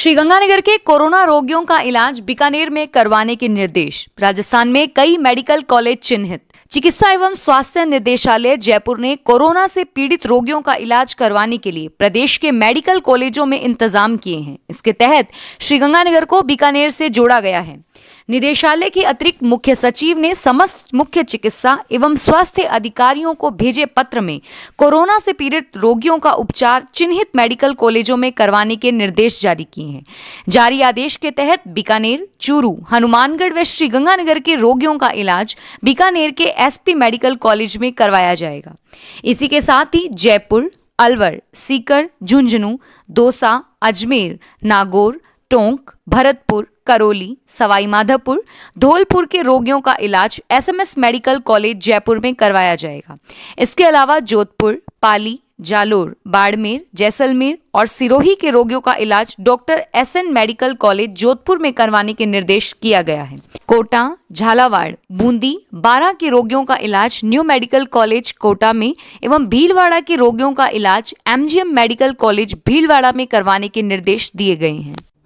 श्रीगंगानगर के कोरोना रोगियों का इलाज बीकानेर में करवाने के निर्देश राजस्थान में कई मेडिकल कॉलेज चिन्हित चिकित्सा एवं स्वास्थ्य निदेशालय जयपुर ने कोरोना से पीड़ित रोगियों का इलाज करवाने के लिए प्रदेश के मेडिकल कॉलेजों में इंतजाम किए हैं इसके तहत श्रीगंगानगर को बीकानेर से जोड़ा गया है निदेशालय के अतिरिक्त मुख्य सचिव ने समस्त मुख्य चिकित्सा एवं स्वास्थ्य अधिकारियों को भेजे पत्र में कोरोना से पीड़ित रोगियों का उपचार चिन्हित मेडिकल कॉलेजों में करवाने के निर्देश जारी किए हैं जारी आदेश के तहत बीकानेर चूरू हनुमानगढ़ व श्रीगंगानगर के रोगियों का इलाज बीकानेर के एसपी मेडिकल कॉलेज में करवाया जाएगा इसी के साथ ही जयपुर अलवर सीकर झुंझुनू दौसा अजमेर नागौर टोंक भरतपुर करौली सवाई माधोपुर धौलपुर के रोगियों का इलाज एसएमएस मेडिकल कॉलेज जयपुर में करवाया जाएगा इसके अलावा जोधपुर पाली जालोर बाड़मेर जैसलमेर और सिरोही के रोगियों का इलाज doctor S N medical college Jodhpur में करवाने के निर्देश किया गया है कोटा झालावाड़ बूंदी बारह के रोगियों का इलाज न्यू मेडिकल कॉलेज कोटा में एवं भीलवाड़ा के रोगियों का इलाज एमजीएम मेडिकल कॉलेज भीलवाड़ा में करवाने के निर्देश दिए गए हैं